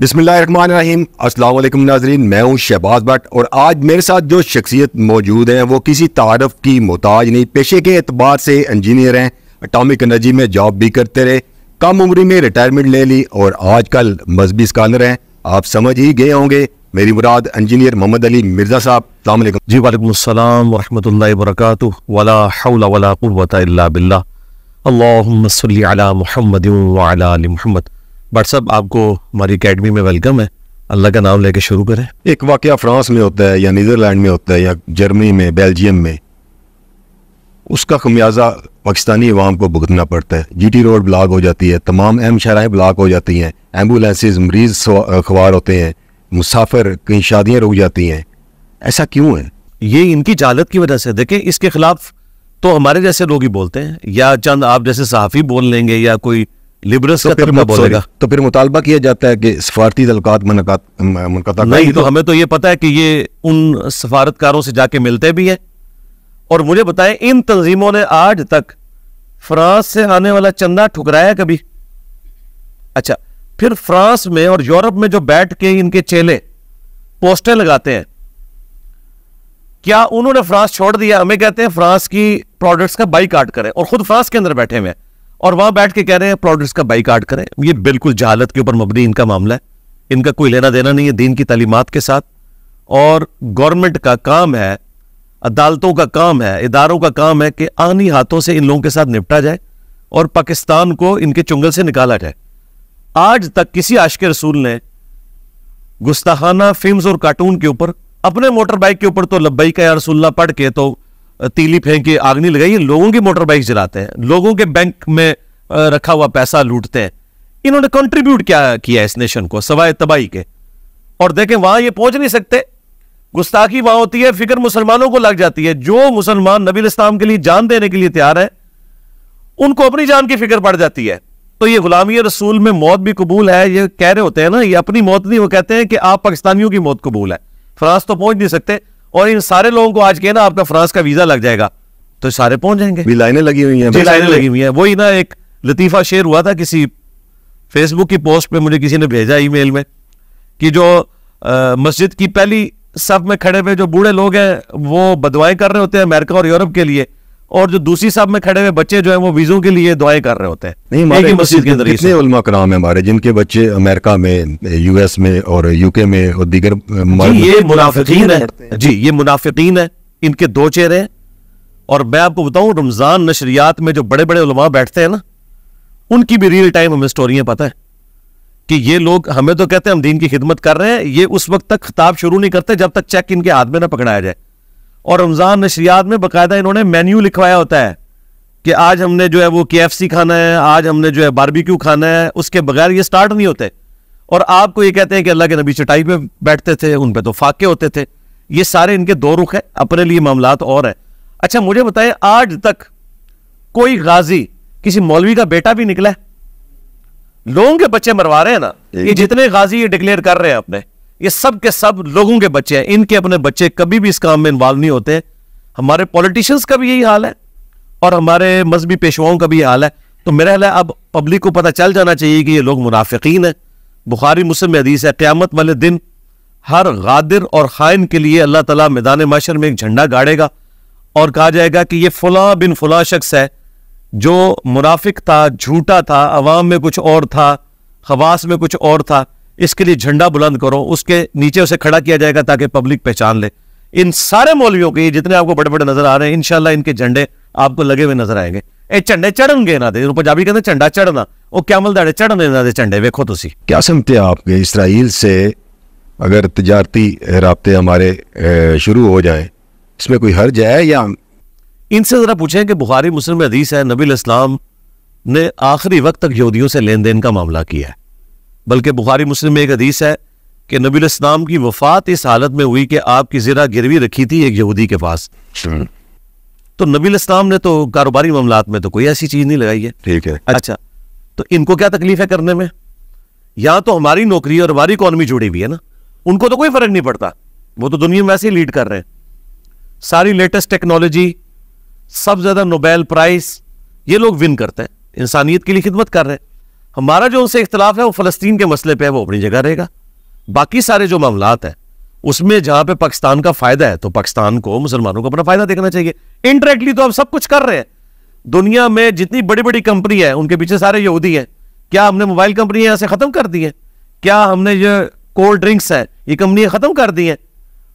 बिसमीम असलम नाजरीन मैं हूँ शहबाज भट्ट और आज मेरे साथ जो शख्सियत मौजूद हैं वो किसी तारफ़ की मोहताज नहीं पेशे के अतबार से इंजीनियर हैं अटामिक एनर्जी में जॉब भी करते रहे कम उम्र में रिटायरमेंट ले ली और आज कल मजहबी स्कॉलर हैं आप समझ ही गए होंगे मेरी मुराद इंजीनियर मोहम्मद अली मिर्जा साहब सलामकुम जी वालेकाम इल्ला बिल्लाह अल्लाहुम्मा सल्ली अला मुहम्मद व अला आलि मुहम्मद बट सब आपको हमारी अकेडमी में वेलकम है अल्लाह का नाम लेके शुरू करें एक वाक़ फ्रांस में होता है या नीदरलैंड में होता है या जर्मनी में बेल्जियम में उसका खमियाजा पाकिस्तानी अवाम को भुगतना पड़ता है जीटी रोड ब्लॉक हो जाती है तमाम अहम शराहें ब्लॉक हो जाती हैं एम्बुलेंसेज मरीज अखबार होते हैं मुसाफिर कहीं शादियाँ रुक जाती हैं ऐसा क्यों है ये इनकी जालत की वजह से देखें इसके खिलाफ तो हमारे जैसे लोग ही बोलते हैं या चंद आप जैसे सहाफ़ी बोल लेंगे या कोई लिबरस तो का तबका बोलेगा तो फिर मुतालबा किया जाता है कि सफारती तलकात मुनकता नहीं तो, तो हमें तो ये पता है कि ये उन सफारतकारों से जाके मिलते भी हैं और मुझे बताएं इन तंजीमों ने आज तक फ्रांस से आने वाला चंदा ठुकराया कभी अच्छा फिर फ्रांस में और यूरोप में जो बैठ के इनके चेले पोस्टर लगाते हैं क्या उन्होंने फ्रांस छोड़ दिया हमें कहते हैं फ्रांस की प्रोडक्ट्स का बाई करें और खुद फ्रांस के अंदर बैठे हुए हैं और वहां बैठ के कह रहे हैं प्रोडक्ट्स का बाइकाट करें ये बिल्कुल जहालत के ऊपर मबनी इनका मामला है इनका कोई लेना देना नहीं है दीन की तलीमत के साथ और गवर्नमेंट का काम है अदालतों का काम है इदारों का काम है कि आनी हाथों से इन लोगों के साथ निपटा जाए और पाकिस्तान को इनके चुंगल से निकाला जाए आज तक किसी आशके रसूल ने गुस्ताहाना फिल्म और कार्टून के ऊपर अपने मोटरबाइक के ऊपर तो लब्बई का या रसुल्ला पढ़ के तो तीली फेंकी नहीं लगाई लोगों की मोटर बाइक जलाते हैं लोगों के बैंक में रखा हुआ पैसा लूटते हैं इन्होंने कंट्रीब्यूट क्या किया इस नेशन को सवाए तबाही के और देखें वहां ये पहुंच नहीं सकते गुस्ताखी वहां होती है फिक्र मुसलमानों को लग जाती है जो मुसलमान नबी इस्लाम के लिए जान देने के लिए तैयार है उनको अपनी जान की फिक्र पड़ जाती है तो ये गुलामी रसूल में मौत भी कबूल है ये कह रहे होते हैं ना ये अपनी मौत नहीं वो कहते हैं कि आप पाकिस्तानियों की मौत कबूल है फ्रांस तो पहुंच नहीं सकते और इन सारे लोगों को आज कहना आपका फ्रांस का वीजा लग जाएगा तो सारे पहुंच जाएंगे लाइनें लगी हुई हैं लाइनें लगी हुई हैं वही ना एक लतीफ़ा शेयर हुआ था किसी फेसबुक की पोस्ट पे मुझे किसी ने भेजा ईमेल में कि जो मस्जिद की पहली सब में खड़े हुए जो बूढ़े लोग हैं वो बदवाएं कर रहे होते हैं अमेरिका और यूरोप के लिए और जो दूसरी साहब में खड़े हुए बच्चे जो है वो वीजों के लिए दुआएं कर रहे होते हैं नहीं हमारे मस्जिद के अंदर उलमा कराम है हमारे जिनके बच्चे अमेरिका में यूएस में और यूके में और दीगर ये मुनाफिकीन है जी ये मुनाफिकीन है इनके दो चेहरे हैं और मैं आपको बताऊं रमजान नशरियात में जो बड़े बड़े उलमा बैठते हैं ना उनकी भी रियल टाइम हमें स्टोरियां पता है कि ये लोग हमें तो कहते हैं हम दीन की खिदमत कर रहे हैं ये उस वक्त तक खिताब शुरू नहीं करते जब तक चेक इनके हाथ में ना पकड़ाया जाए और रमज़ान नशरियात में बाकायदा इन्होंने मेन्यू लिखवाया होता है कि आज हमने जो है वो के खाना है आज हमने जो है बारबेक्यू खाना है उसके बगैर ये स्टार्ट नहीं होते और आपको ये कहते हैं कि अल्लाह के नबी चटाई पे बैठते थे उन पर तो फाके होते थे ये सारे इनके दो रुख हैं अपने लिए मामला और हैं अच्छा मुझे बताएं आज तक कोई गाजी किसी मौलवी का बेटा भी निकला है लोगों के बच्चे मरवा रहे हैं ना ये जितने गाजी ये डिक्लेयर कर रहे हैं अपने ये सब के सब लोगों के बच्चे हैं इनके अपने बच्चे कभी भी इस काम में इन्वॉल्व नहीं होते हमारे पॉलिटिशियंस का भी यही हाल है और हमारे मजहबी पेशवाओं का भी यही हाल है तो मेरा हाल है अब पब्लिक को पता चल जाना चाहिए कि ये लोग मुनाफिकीन हैं बुखारी मुस्लिम हदीस है क़्यामत वाले दिन हर गादिर और खाइन के लिए अल्लाह तला मैदान माशर में एक झंडा गाड़ेगा और कहा जाएगा कि ये फला बिन फला शख्स है जो मुनाफिक था झूठा था अवाम में कुछ और था खवास में कुछ और था इसके लिए झंडा बुलंद करो उसके नीचे उसे खड़ा किया जाएगा ताकि पब्लिक पहचान ले इन सारे मौलवियों के जितने आपको बड़े बड़े नजर आ रहे हैं इनशाला इनके झंडे आपको लगे हुए नजर आएंगे ये झंडे ਚੜਨਗੇ ਇਹਨਾਂ पंजाबी कहते झंडा चढ़ना वो ਉਹ ਕਿਆਮਲ ਦਾੜੇ ਚੜਨੇ ਇਹਨਾਂ ਦੇ ਝੰਡੇ ਵੇਖੋ ਤੁਸੀਂ ਕੀ ਸਮਝਤੇ इसराइल से अगर तजारती रबते हमारे शुरू हो जाए इसमें कोई हर्ज है या इनसे ज़रा पूछें कि बुखारी मुस्लिम हदीस है नबी इस्लाम ने आखिरी वक्त तक यहूदियों से लेन देन का मामला किया है बल्कि बुखारी मुस्लिम में एक हदीस है कि नबी इस्लाम की वफात इस हालत में हुई कि आपकी ज़रा गिरवी रखी थी एक यहूदी के पास हम्म। तो नबी इस्लाम ने तो कारोबारी मामला में तो कोई ऐसी चीज़ नहीं लगाई है ठीक है अच्छा तो इनको क्या तकलीफ है करने में या तो हमारी नौकरी और हमारी इकोनॉमी जुड़ी हुई है ना उनको तो कोई फर्क नहीं पड़ता वो तो दुनिया में वैसे ही लीड कर रहे हैं सारी लेटेस्ट टेक्नोलॉजी सबसे ज़्यादा नोबेल प्राइज ये लोग विन करते हैं इंसानियत के लिए खिदमत कर रहे हैं हमारा जो उनसे इख्तलाफ है वो फ़लस्तीन के मसले पर है वो अपनी जगह रहेगा बाकी सारे जो मामला हैं उसमें जहां पे पाकिस्तान का फायदा है तो पाकिस्तान को मुसलमानों को अपना फायदा देखना चाहिए इनडायरेक्टली तो हम सब कुछ कर रहे हैं दुनिया में जितनी बड़ी बड़ी कंपनी है उनके पीछे सारे यहूदी हैं क्या हमने मोबाइल कंपनियां यहां से खत्म कर दी है क्या हमने ये कोल्ड ड्रिंक्स है ये कंपनियां खत्म कर दी है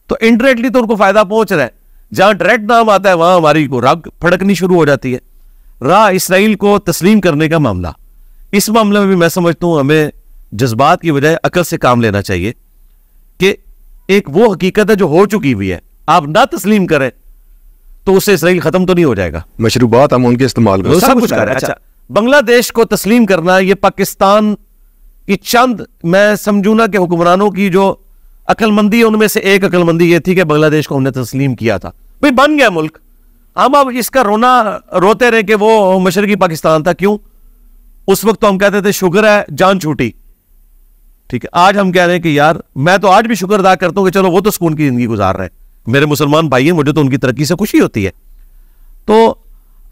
तो इनडायरेक्टली तो उनको फायदा पहुंच रहा है जहां डायरेक्ट नाम आता है वहां हमारी को रग फड़कनी शुरू हो जाती है राह इसराइल को तस्लीम करने का मामला इस मामले में भी मैं समझता हूं हमें जज्बात की बजाय अकल से काम लेना चाहिए कि एक वो हकीकत है जो हो चुकी हुई है आप ना तस्लीम करें तो उससे इसराइल खत्म तो नहीं हो जाएगा मशरूबात हम उनके इस्तेमाल करें सब कुछ करें अच्छा, अच्छा बांग्लादेश को तस्लीम करना यह पाकिस्तान की चंद मैं समझू ना कि हुक्मरानों की जो अकलमंदी है उनमें से एक अकलमंदी यह थी कि बांग्लादेश को हमने तस्लीम किया था भाई बन गया मुल्क हम अब इसका रोना रोते रहे कि वो मशरकी पाकिस्तान था क्यों उस वक्त तो हम कहते थे शुक्र है जान छूटी ठीक है आज हम कह रहे हैं कि यार मैं तो आज भी शुक्र अदा करता हूं कि चलो वो तो सुकून की जिंदगी गुजार रहे हैं मेरे मुसलमान भाई हैं मुझे तो उनकी तरक्की से खुशी होती है तो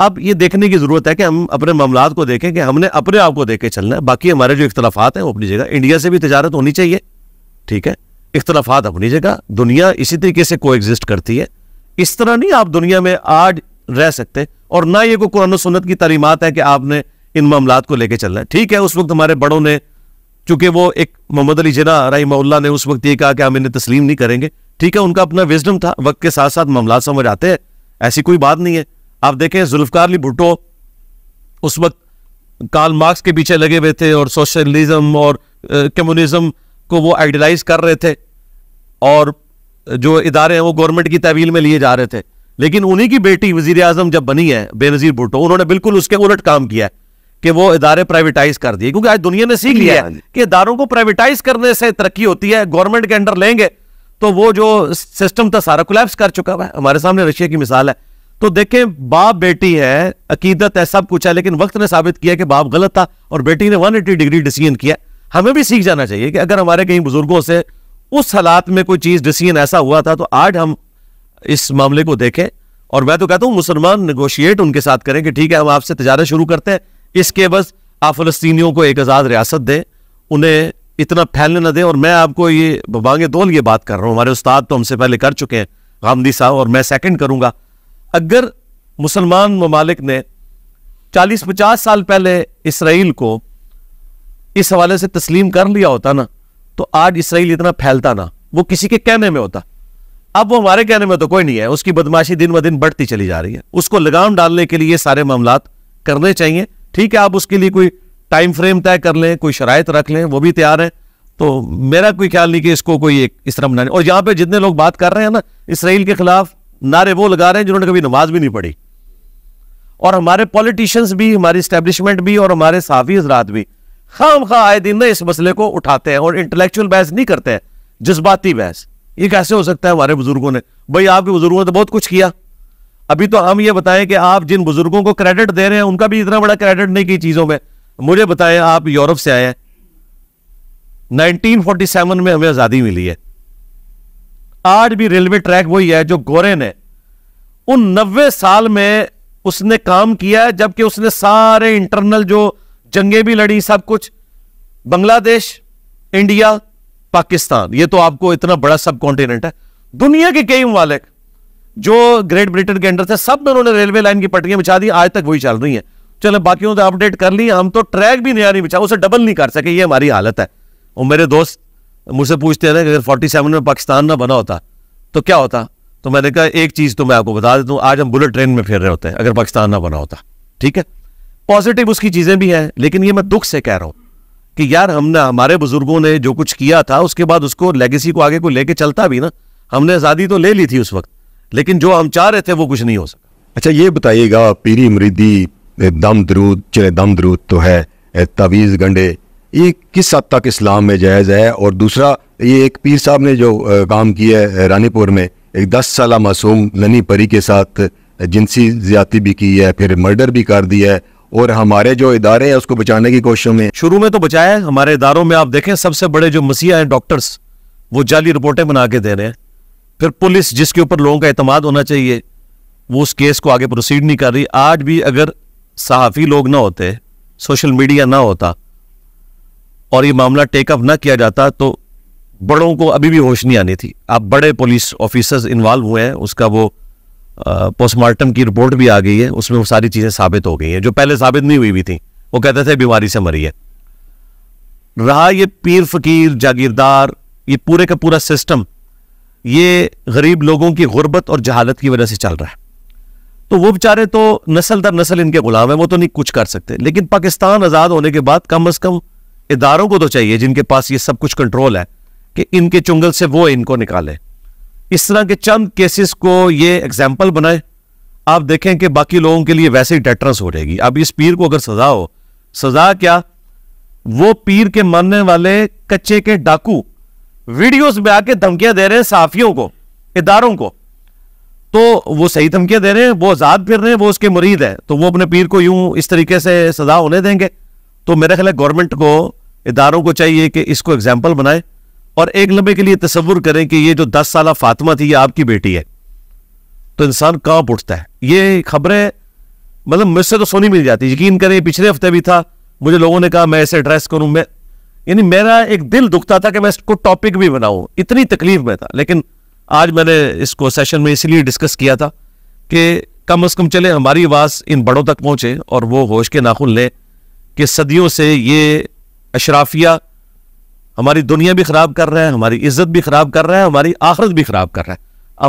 अब ये देखने की ज़रूरत है कि हम अपने मामला को देखें कि हमने अपने आप को देख के चलना है बाकी हमारे जो इख्तलाफात हैं वो अपनी जगह इंडिया से भी तजारत होनी चाहिए ठीक है इख्तलाफात अपनी जगह दुनिया इसी तरीके से को करती है इस तरह नहीं आप दुनिया में आज रह सकते और ना ये कोई कुरान सुन्नत की तालीमत है कि आपने इन मामला को लेकर चलना है ठीक है उस वक्त हमारे बड़ों ने चूंकि वो एक मोहम्मद अली जना रही मौल्ला ने उस वक्त ये कहा कि हम इन्हें तस्लीम नहीं करेंगे ठीक है उनका अपना विजडम था वक्त के साथ साथ मामला समझ आते हैं ऐसी कोई बात नहीं है आप देखें जुल्फकार अली भुट्टो उस वक्त कार्ल मार्क्स के पीछे लगे हुए थे और सोशलिज्म और कम्युनिज्म को वो आइडियलाइज कर रहे थे और जो इदारे हैं वो गवर्नमेंट की तहवील में लिए जा रहे थे लेकिन उन्हीं की बेटी वजीर आजम जब बनी है बेनजीर भुट्टो उन्होंने बिल्कुल उसके उलट काम किया है कि वो इदारे प्राइवेटाइज कर दिए क्योंकि आज दुनिया ने सीख लिया है हाँ कि इदारों को प्राइवेटाइज करने से तरक्की होती है गवर्नमेंट के अंडर लेंगे तो वो जो सिस्टम था सारा कोलेप्स कर चुका हुआ है हमारे सामने रशिया की मिसाल है तो देखें बाप बेटी है अकीदत है सब कुछ है लेकिन वक्त ने साबित किया कि बाप गलत था और बेटी ने 180 डिग्री डिसीजन किया हमें भी सीख जाना चाहिए कि अगर हमारे कहीं बुजुर्गों से उस हालात में कोई चीज डिसीजन ऐसा हुआ था तो आज हम इस मामले को देखें और मैं तो कहता हूँ मुसलमान निगोशिएट उनके साथ करें कि ठीक है हम आपसे तजारत शुरू करते हैं इसके बस आप फलस्तियों को एक आज़ाद रियासत दें उन्हें इतना फैलने ना दें और मैं आपको ये बांगे दोल ये बात कर रहा हूँ हमारे उस्ताद तो हमसे पहले कर चुके हैं गांधी साहब और मैं सेकंड करूँगा अगर मुसलमान ममालिक ने 40-50 साल पहले इसराइल को इस हवाले से तस्लीम कर लिया होता ना तो आज इसराइल इतना फैलता ना वो किसी के कहने में होता अब वो हमारे कहने में तो कोई नहीं है उसकी बदमाशी दिन ब दिन बढ़ती चली जा रही है उसको लगाम डालने के लिए सारे मामला करने चाहिए ठीक है आप उसके लिए कोई टाइम फ्रेम तय कर लें कोई शराय रख लें वो भी तैयार है तो मेरा कोई ख्याल नहीं कि इसको कोई एक इस तरह बनाने और यहाँ पे जितने लोग बात कर रहे हैं ना इसराइल के खिलाफ नारे वो लगा रहे हैं जिन्होंने कभी नमाज भी नहीं पढ़ी और हमारे पॉलिटिशियंस भी हमारी इस्टेब्लिशमेंट भी और हमारे साफी हजरात भी खाम खा आए दिन ना इस मसले को उठाते हैं और इंटेलेक्चुअल बहस नहीं करते हैं जज्बाती बहस ये कैसे हो सकता है हमारे बुजुर्गों ने भाई आपके बुजुर्गों ने तो बहुत कुछ किया अभी तो हम ये बताएं कि आप जिन बुजुर्गों को क्रेडिट दे रहे हैं उनका भी इतना बड़ा क्रेडिट नहीं की चीजों में मुझे बताएं आप यूरोप से आए हैं 1947 में हमें आजादी मिली है आज भी रेलवे ट्रैक वही है जो गोरे ने उन नब्बे साल में उसने काम किया है जबकि उसने सारे इंटरनल जो जंगे भी लड़ी सब कुछ बांग्लादेश इंडिया पाकिस्तान ये तो आपको इतना बड़ा सब कॉन्टिनेंट है दुनिया के कई ममालिक जो ग्रेट ब्रिटेन के अंडर थे सब में उन्होंने रेलवे लाइन की पटरियां बिछा दी आज तक वही चल रही है चलो बाकी तो अपडेट कर ली हम तो ट्रैक भी नया नहीं बिछा उसे डबल नहीं कर सके ये हमारी हालत है और मेरे दोस्त मुझसे पूछते हैं ना कि अगर फोर्टी सेवन में पाकिस्तान ना बना होता तो क्या होता तो मैंने कहा एक चीज़ तो मैं आपको बता देता हूँ आज हम बुलेट ट्रेन में फिर रहे होते हैं अगर पाकिस्तान ना बना होता ठीक है पॉजिटिव उसकी चीज़ें भी हैं लेकिन ये मैं दुख से कह रहा हूँ कि यार हमने हमारे बुजुर्गों ने जो कुछ किया था उसके बाद उसको लेगेसी को आगे को लेके चलता भी ना हमने आज़ादी तो ले ली थी उस वक्त लेकिन जो हम चाह रहे थे वो कुछ नहीं हो सका अच्छा ये बताइएगा पीरी मरीदी दम दरूद चले दम दरूद तो है तवीज़ गंडे ये किस हद तक इस्लाम में जायज़ है और दूसरा ये एक पीर साहब ने जो काम किया है रानीपुर में एक दस साल मासूम ननी परी के साथ जिनसी ज्यादा भी की है फिर मर्डर भी कर दिया है और हमारे जो इदारे हैं उसको बचाने की कोशिश में शुरू में तो बचाया है हमारे इदारों में आप देखें सबसे बड़े जो मसीहा हैं डॉक्टर्स वो जाली रिपोर्टें बना के दे रहे हैं फिर पुलिस जिसके ऊपर लोगों का अतमाद होना चाहिए वो उस केस को आगे प्रोसीड नहीं कर रही आज भी अगर सहाफ़ी लोग ना होते सोशल मीडिया ना होता और ये मामला टेकअप ना किया जाता तो बड़ों को अभी भी होश नहीं आनी थी आप बड़े पुलिस ऑफिसर्स इन्वॉल्व हुए हैं उसका वो पोस्टमार्टम की रिपोर्ट भी आ गई है उसमें वो सारी चीज़ें साबित हो गई हैं जो पहले साबित नहीं हुई भी थी वो कहते थे बीमारी से मरी है रहा ये पीर फकीर जागीरदार ये पूरे का पूरा सिस्टम ये गरीब लोगों की गुर्बत और जहालत की वजह से चल रहा है तो वो बेचारे तो नस्ल दर नस्ल इनके गुलाम है वो तो नहीं कुछ कर सकते लेकिन पाकिस्तान आज़ाद होने के बाद कम अज़ कम इदारों को तो चाहिए जिनके पास ये सब कुछ कंट्रोल है कि इनके चुंगल से वो इनको निकाले इस तरह के चंद केसेस को ये एग्जाम्पल बनाए आप देखें कि बाकी लोगों के लिए वैसे ही डेटरस हो जाएगी अब इस पीर को अगर सजा हो सजा क्या वो पीर के मानने वाले कच्चे के डाकू वीडियोस में आके धमकियां दे रहे हैं साफियों को इदारों को तो वो सही धमकियां दे रहे हैं वो आजाद फिर रहे हैं वो उसके मुरीद है तो वो अपने पीर को यूं इस तरीके से सजा होने देंगे तो मेरे ख्याल गवर्नमेंट को इदारों को चाहिए कि इसको एग्जाम्पल बनाए और एक लम्बे के लिए तस्वुर करें कि ये जो दस साल फातिमा थी ये आपकी बेटी है तो इंसान कहां उठता है ये खबरें मतलब मुझसे तो सोनी मिल जाती यकीन करें पिछले हफ्ते भी था मुझे लोगों ने कहा मैं इसे एड्रेस करूं मैं यानी मेरा एक दिल दुखता था कि मैं इसको टॉपिक भी बनाऊं इतनी तकलीफ में था लेकिन आज मैंने इसको सेशन में इसलिए डिस्कस किया था कि कम अज कम चले हमारी आवाज़ इन बड़ों तक पहुंचे और वो होश के नाखुन ले कि सदियों से ये अशराफिया हमारी दुनिया भी ख़राब कर रहे हैं हमारी इज्जत भी ख़राब कर रहे हैं हमारी आखिरत भी ख़राब कर रहे हैं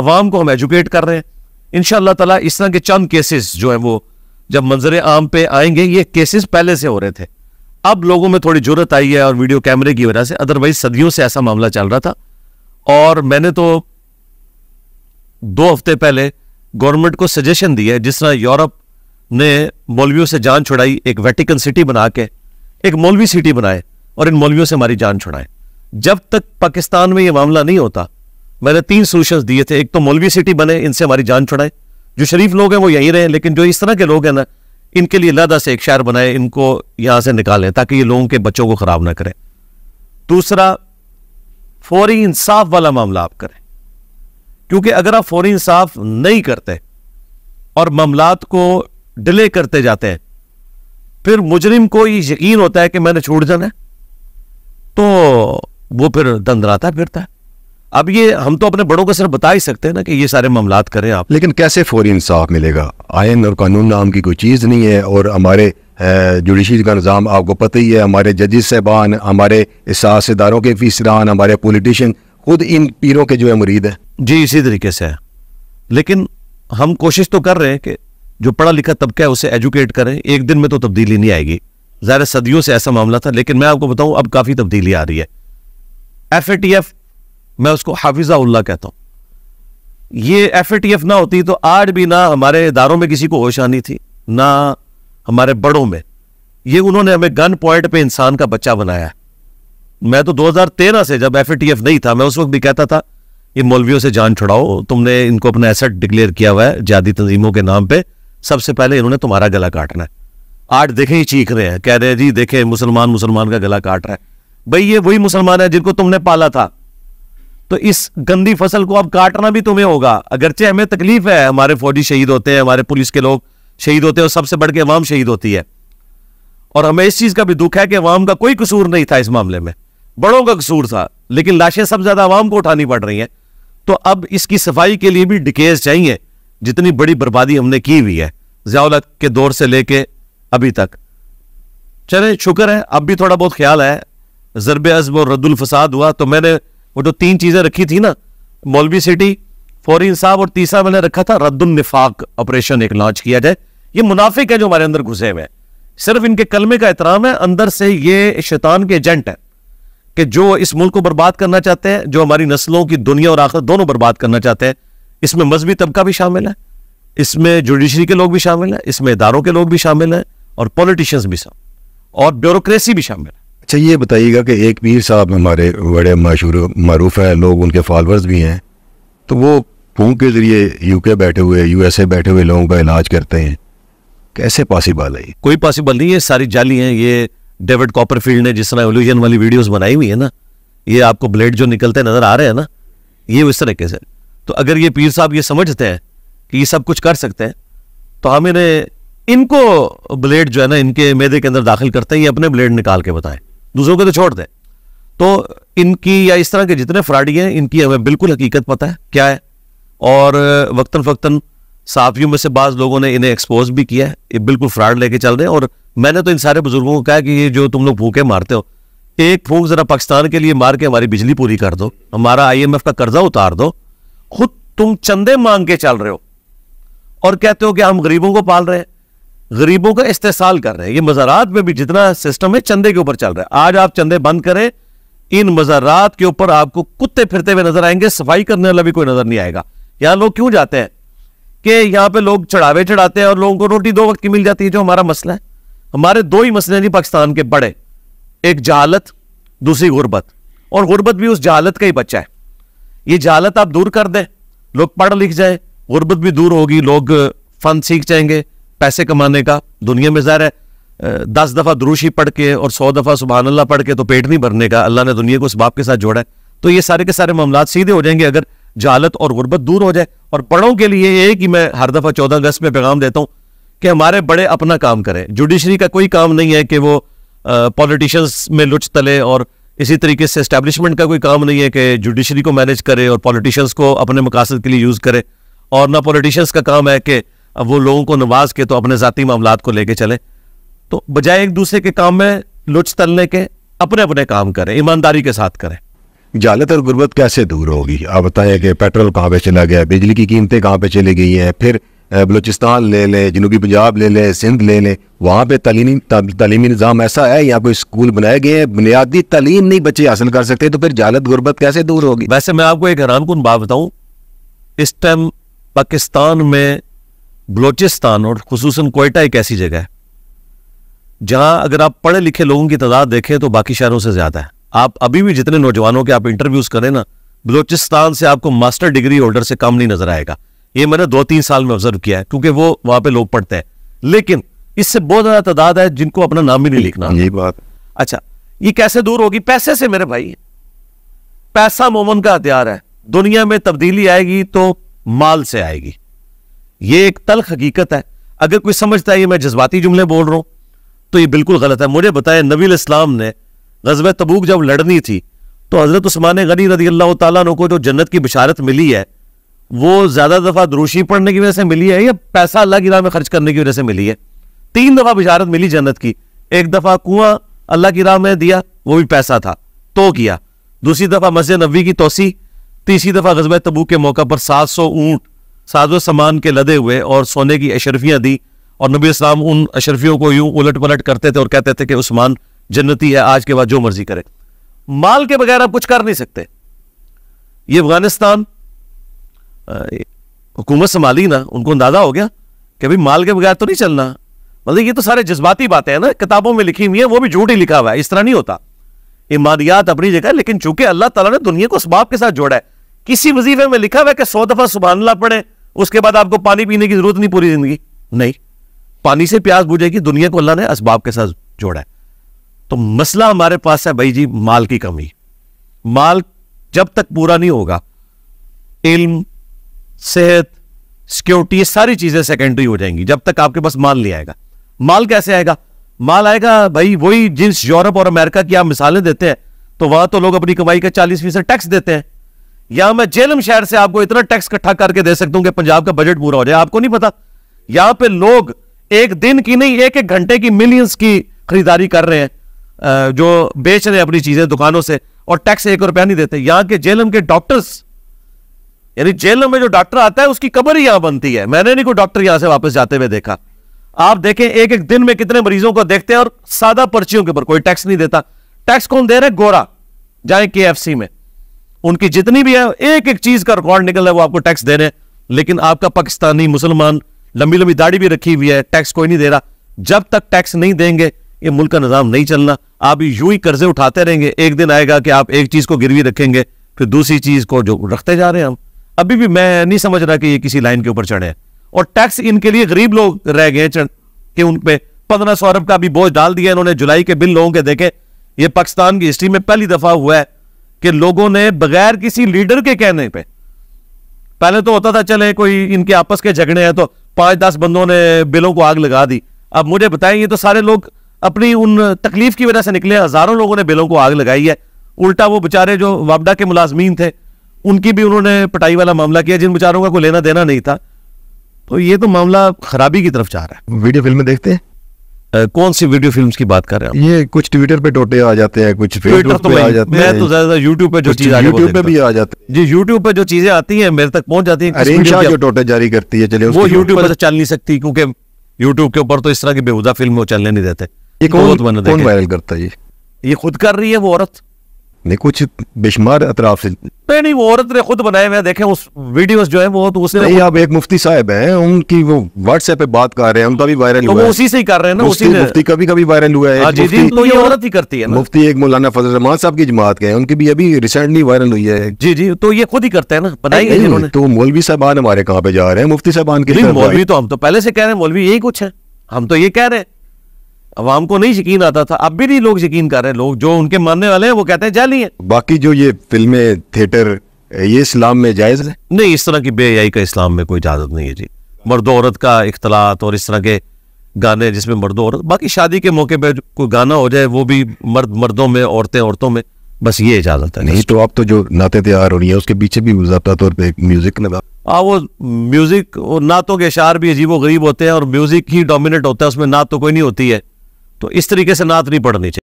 आवाम को हम एजुकेट कर रहे हैं इन तला इस तरह के चंद केसेस जो हैं वो जब मंजर आम पे आएंगे ये केसेस पहले से हो रहे थे अब लोगों में थोड़ी जरूरत आई है और वीडियो कैमरे की वजह से अदरवाइज सदियों से ऐसा मामला चल रहा था और मैंने तो दो हफ्ते पहले गवर्नमेंट को सजेशन दिया है जिस तरह यूरोप ने मौलवियों से जान छुड़ाई एक वेटिकन सिटी बना के एक मौलवी सिटी बनाए और इन मौलवियों से हमारी जान छुड़ाए जब तक पाकिस्तान में यह मामला नहीं होता मैंने तीन सोल्यूशन दिए थे एक तो मौलवी सिटी बने इनसे हमारी जान छुड़ाए जो शरीफ लोग हैं वो यहीं रहे लेकिन जो इस तरह के लोग हैं ना इनके लिए लदा से एक शहर बनाए इनको यहां से निकालें ताकि ये लोगों के बच्चों को ख़राब ना करें दूसरा फौरी इंसाफ वाला मामला आप करें क्योंकि अगर आप फौरी इंसाफ नहीं करते और मामलात को डिले करते जाते हैं फिर मुजरिम को ये यकीन होता है कि मैंने छूट जाना है तो वो फिर दंदराता फिरता है अब ये हम तो अपने बड़ों को सिर्फ बता ही सकते हैं ना कि ये सारे मामला करें आप लेकिन कैसे फौरी इंसाफ मिलेगा आयन और कानून नाम की कोई चीज़ नहीं है और हमारे जुडिशरी का निज़ाम आपको पता ही है हमारे जजिस साहबान हमारे इसासदारों के फीसरान हमारे पोलिटिशन खुद इन पीरों के जो है मुरीद हैं जी इसी तरीके से है लेकिन हम कोशिश तो कर रहे हैं कि जो पढ़ा लिखा तबका है उसे एजुकेट करें एक दिन में तो तब्दीली नहीं आएगी ज्यादा सदियों से ऐसा मामला था लेकिन मैं आपको बताऊं अब काफ़ी तब्दीली आ रही है एफ ए टी एफ मैं उसको हाफिजा उल्ला कहता हूं ये एफ ना होती तो आज भी ना हमारे इदारों में किसी को होश आनी थी ना हमारे बड़ों में ये उन्होंने हमें गन पॉइंट पे इंसान का बच्चा बनाया मैं तो 2013 से जब एफ नहीं था मैं उस वक्त भी कहता था ये मौलवियों से जान छुड़ाओ तुमने इनको अपना एसेट डिक्लेयर किया हुआ है जादी तंजीमों के नाम पे सबसे पहले इन्होंने तुम्हारा गला काटना है आठ देखें ही चीख रहे हैं कह रहे हैं जी देखें मुसलमान मुसलमान का गला काट रहा है भाई ये वही मुसलमान है जिनको तुमने पाला था तो इस गंदी फसल को अब काटना भी तुम्हें होगा अगरचे हमें तकलीफ है हमारे फौजी शहीद होते हैं हमारे पुलिस के लोग शहीद होते हैं और सबसे बढ़ के अवाम शहीद होती है और हमें इस चीज़ का भी दुख है कि अवाम का कोई कसूर नहीं था इस मामले में बड़ों का कसूर था लेकिन लाशें सब ज़्यादा अवाम को उठानी पड़ रही हैं तो अब इसकी सफाई के लिए भी डिकेज चाहिए जितनी बड़ी बर्बादी हमने की हुई है जयालत के दौर से लेके अभी तक चले शुक्र है अब भी थोड़ा बहुत ख्याल है ज़रब अज़ब और रद्दुल फसाद हुआ तो मैंने वो जो तीन चीजें रखी थी ना मौलवी सिटी फौरी इंसाफ और तीसरा मैंने रखा था रद्दुल निफाक ऑपरेशन एक लॉन्च किया जाए ये मुनाफिक है जो हमारे अंदर घुसे हुए हैं सिर्फ इनके कलमे का एहतराम है अंदर से ये शैतान के एजेंट है कि जो इस मुल्क को बर्बाद करना चाहते हैं जो हमारी नस्लों की दुनिया और आखिर दोनों बर्बाद करना चाहते हैं इसमें मजहबी तबका भी शामिल है इसमें जुडिशरी के लोग भी शामिल हैं इसमें इदारों के लोग भी शामिल हैं और पॉलिटिशियंस भी शामिल और ब्यूरोक्रेसी भी शामिल है अच्छा ये बताइएगा कि एक पीर साहब हमारे बड़े मशहूर मरूफ हैं लोग उनके फॉलोअर्स भी हैं तो वो फोन के ज़रिए यूके बैठे हुए यूएसए बैठे हुए लोगों का इलाज करते हैं कैसे पॉसिबल है कोई पॉसिबल नहीं है सारी जाली हैं ये डेविड कॉपरफील्ड ने जिस तरह एवोल्यूशन वाली वीडियोज़ बनाई हुई है ना ये आपको ब्लेड जो निकलते नज़र आ रहे हैं ना ये इस तरीके से तो अगर ये पीर साहब ये समझते हैं कि ये सब कुछ कर सकते हैं तो हम इन्हें इनको ब्लेड जो है ना इनके मैदे के अंदर दाखिल करते हैं ये अपने ब्लेड निकाल के बताएं दूसरों को तो छोड़ दे तो इनकी या इस तरह के जितने फ्राडी हैं इनकी हमें बिल्कुल हकीकत पता है क्या है और वक्ता फ़क्ता साफियों में से बाज़ लोगों ने इन्हें एक्सपोज भी किया है ये बिल्कुल फ्रॉड लेके चल रहे हैं और मैंने तो इन सारे बुज़ुर्गों को कहा कि ये जो तुम लोग भूखे मारते हो एक फूक ज़रा पाकिस्तान के लिए मार के हमारी बिजली पूरी कर दो हमारा आईएमएफ का कर्जा उतार दो खुद तुम चंदे मांग के चल रहे हो और कहते हो कि हम गरीबों को पाल रहे हैं गरीबों का इस्तेसाल कर रहे हैं ये मज़ारात में भी जितना सिस्टम है चंदे के ऊपर चल रहा है आज आप चंदे बंद करें इन मज़ारात के ऊपर आपको कुत्ते फिरते हुए नजर आएंगे सफाई करने वाला भी कोई नजर नहीं आएगा यहाँ लोग क्यों जाते हैं कि यहाँ पे लोग चढ़ावे चढ़ाते हैं और लोगों को रोटी दो वक्त की मिल जाती है जो हमारा मसला है हमारे दो ही मसले हैं पाकिस्तान के बड़े एक जहालत दूसरी गुर्बत और गुर्बत भी उस जालत का ही बच्चा है ये जालत आप दूर कर दें लोग पढ़ लिख जाए गुर्बत भी दूर होगी लोग फन सीख जाएंगे पैसे कमाने का दुनिया में ज़ाहिर है दस दफ़ा दुरुशी पढ़ के और सौ दफ़ा सुबहान अल्लाह पढ़ के तो पेट नहीं भरने का अल्लाह ने दुनिया को उस बाप के साथ जोड़ा है तो ये सारे के सारे मामला सीधे हो जाएंगे अगर जालत और गुर्बत दूर हो जाए और बड़ों के लिए ये कि मैं हर दफ़ा चौदह अगस्त में पैगाम देता हूँ कि हमारे बड़े अपना काम करें जुडिशरी का कोई काम नहीं है कि वो पॉलिटिशियंस में लुच तले और इसी तरीके से इस्टेब्लिशमेंट का कोई काम नहीं है कि जुडिशरी को मैनेज करे और पॉलिटिशियंस को अपने मकासद के लिए यूज़ करे और ना पॉलिटिशियंस का काम है कि वो लोगों को नवाज के तो अपने ज़ाती मामला को लेके चले तो बजाय एक दूसरे के काम में लुच तलने के अपने अपने काम करें ईमानदारी के साथ करें जालत और गुर्बत कैसे दूर होगी आप बताएं कि पेट्रोल कहाँ पे चला गया बिजली की कीमतें कहाँ पे चली गई हैं फिर बलूचिस्तान ले लें जनूबी पंजाब ले लें सिंध ले लें वहाँ पे तलीमी तलीमी निज़ाम ऐसा है यहाँ कोई स्कूल बनाए गए हैं बुनियादी तलीम नहीं बच्चे हासिल कर सकते तो फिर जालत गुर्बत कैसे दूर होगी वैसे मैं आपको एक हैरान कन बात बताऊँ इस टाइम पाकिस्तान में बलोचिस्तान और खसूस कोयटा एक ऐसी जगह है जहाँ अगर आप पढ़े लिखे लोगों की तादाद देखें तो बाकी शहरों से ज़्यादा है आप अभी भी जितने नौजवानों के आप इंटरव्यूज़ करें ना बलोचिस्तान से आपको मास्टर डिग्री होल्डर से कम नहीं नज़र आएगा ये मैंने दो तीन साल में ऑब्जर्व किया है क्योंकि वो वहां पे लोग पढ़ते हैं लेकिन इससे बहुत ज़्यादा तादाद है जिनको अपना नाम भी नहीं लिखना यही बात अच्छा ये कैसे दूर होगी पैसे से मेरे भाई पैसा मोमन का हथियार है दुनिया में तब्दीली आएगी तो माल से आएगी ये एक तलख हकीकत है अगर कोई समझता है ये मैं जज्बाती जुमले बोल रहा हूं तो ये बिल्कुल गलत है मुझे बताया नबी इस्लाम ने गजब तबूक जब लड़नी थी तो हज़रत उस्मान गनी रजी अल्लाह तु को जो जन्नत की बिशारत मिली है वो ज़्यादा दफ़ा द्रोशी पढ़ने की वजह से मिली है या पैसा अल्लाह की राह में खर्च करने की वजह से मिली है तीन दफ़ा बिशारत मिली जन्नत की एक दफ़ा कुआं अल्लाह की राह में दिया वो भी पैसा था तो किया दूसरी दफ़ा मस्जिद नबी की तोसी तीसरी दफ़ा गजब तबू के मौका पर सात सौ ऊंट साजो सामान के लदे हुए और सोने की अशरफियाँ दी और नबी इस्लाम उन अशरफियों को यूं उलट पलट करते थे और कहते थे कि उस्मान जन्नती है आज के बाद जो मर्जी करे माल के बगैर आप कुछ कर नहीं सकते ये अफगानिस्तान हुकूमत संभाली ना उनको अंदाजा हो गया कि भाई माल के बगैर तो नहीं चलना मतलब ये तो सारे जज्बाती बातें हैं ना किताबों में लिखी हुई है वो भी झूठ ही लिखा हुआ है इस तरह नहीं होता ईमानियात अपनी जगह लेकिन चूंकि अल्लाह तला ने दुनिया को इसबाब के साथ जोड़ा है किसी वजीफे में लिखा हुआ है कि सौ दफा सुबहानला पढ़े उसके बाद आपको पानी पीने की जरूरत नहीं पूरी जिंदगी नहीं पानी से प्यास बुझेगी दुनिया को अल्लाह ने इसबाब के साथ जोड़ा है तो मसला हमारे पास है भाई जी माल की कमी माल जब तक पूरा नहीं होगा इल्म सेहत सिक्योरिटी ये सारी चीज़ें सेकेंडरी हो जाएंगी जब तक आपके पास माल नहीं आएगा माल कैसे आएगा माल आएगा भाई वही जिस यूरोप और अमेरिका की आप मिसालें देते हैं तो वहां तो लोग अपनी कमाई का चालीस फीसद टैक्स देते हैं या मैं जेलम शहर से आपको इतना टैक्स इकट्ठा करके दे सकता हूं कि पंजाब का बजट पूरा हो जाए आपको नहीं पता यहां पे लोग एक दिन की नहीं एक एक घंटे की मिलियंस की खरीदारी कर रहे हैं जो बेच रहे हैं अपनी चीजें दुकानों से और टैक्स एक रुपया नहीं देते यहां के जेलम के डॉक्टर्स यानी जेलम में जो डॉक्टर आता है उसकी कबर ही यहां बनती है मैंने नहीं कोई डॉक्टर यहां से वापस जाते हुए देखा आप देखें एक एक दिन में कितने मरीजों को देखते हैं और सादा पर्चियों के ऊपर कोई टैक्स नहीं देता टैक्स कौन दे रहे गोरा जाए के में उनकी जितनी भी है एक एक चीज का रिकॉर्ड निकल रहा है वो आपको टैक्स दे रहे हैं लेकिन आपका पाकिस्तानी मुसलमान लंबी लंबी दाढ़ी भी रखी हुई है टैक्स कोई नहीं दे रहा जब तक टैक्स नहीं देंगे ये मुल्क का निज़ाम नहीं चलना आप यूं ही कर्जे उठाते रहेंगे एक दिन आएगा कि आप एक चीज़ को गिरवी रखेंगे फिर दूसरी चीज़ को जो रखते जा रहे हैं हम अभी भी मैं नहीं समझ रहा कि ये किसी लाइन के ऊपर चढ़े और टैक्स इनके लिए गरीब लोग रह गए कि उन पर पंद्रह सौ अरब का भी बोझ डाल दिया इन्होंने जुलाई के बिल लोगों के देखे ये पाकिस्तान की हिस्ट्री में पहली दफ़ा हुआ है कि लोगों ने बगैर किसी लीडर के कहने पे पहले तो होता था चले कोई इनके आपस के झगड़े हैं तो पांच दस बंदों ने बिलों को आग लगा दी अब मुझे बताएं ये तो सारे लोग अपनी उन तकलीफ की वजह से निकले हजारों लोगों ने बिलों को आग लगाई है उल्टा वो बेचारे जो वापडा के मुलाजमीन थे उनकी भी उन्होंने पटाई वाला मामला किया जिन बेचारों का कोई लेना देना नहीं था तो ये तो मामला खराबी की तरफ जा रहा है वीडियो फिल्म में देखते हैं कौन सी वीडियो फिल्म्स की बात कर रहे हैं ये कुछ ट्विटर पे टोटे आ जाते हैं कुछ फेसबुक तो पे आ जाते हैं मैं तो ज्यादा यूट्यूब पे जो चीज यूट्यूब पे भी आ जाते हैं जी यूट्यूब पे जो चीजें आती हैं मेरे तक पहुंच जाती हैं अरेन जो टोटे जारी करती है चले वो यूट्यूब पर तो चल नहीं सकती क्योंकि यूट्यूब के ऊपर तो इस तरह की बेहुदा फिल्म वो चलने नहीं देते ये कौन वायरल करता है ये खुद कर रही है वो औरत नहीं कुछ बेशुमार अतराफ नहीं नहीं वो औरत ने खुद बनाए हुए देखे उस वीडियोस जो है वो तो उसने नहीं आप एक मुफ्ती साहब हैं उनकी वो व्हाट्सएप पे बात कर रहे हैं उनका भी वायरल तो हुआ वो उसी से ही कर रहे हैं ना उसी ने मुफ्ती कभी कभी वायरल हुआ है हाँ जी जी तो ये औरत ही करती है मुफ्ती एक मौलाना फजल रहमान साहब की जमात के हैं उनकी भी अभी रिसेंटली वायरल हुई है जी जी तो ये खुद ही करते हैं ना बनाई है तो मौलवी साहबान हमारे कहाँ पे जा रहे हैं मुफ्ती साहबान के मौलवी तो हम तो पहले से कह रहे हैं मौलवी यही कुछ है हम तो ये कह रहे हैं अवाम को नहीं यकीन आता था अब भी नहीं लोग यकीन कर रहे हैं लोग जो उनके मानने वाले हैं वो कहते हैं जाली है बाकी जो ये फिल्में थिएटर ये इस्लाम में जायज है नहीं इस तरह की बेयाई का इस्लाम में कोई इजाजत नहीं है जी मर्द औरत का इख्तलात और इस तरह के गाने जिसमें मर्द औरत बाकी शादी के मौके पर कोई गाना हो जाए वो भी मर्द मर्दों में औरतें औरतों में बस ये इजाजत है नहीं तो आप तो जो नाते तैयार हो रही है उसके पीछे भी जबता तौर पर म्यूजिक हाँ वो म्यूजिक और नातों के अशार भी व गरीब होते हैं और म्यूजिक ही डोमिनेट होता है उसमें नात तो कोई नहीं होती है तो इस तरीके से नात नहीं पढ़नी चाहिए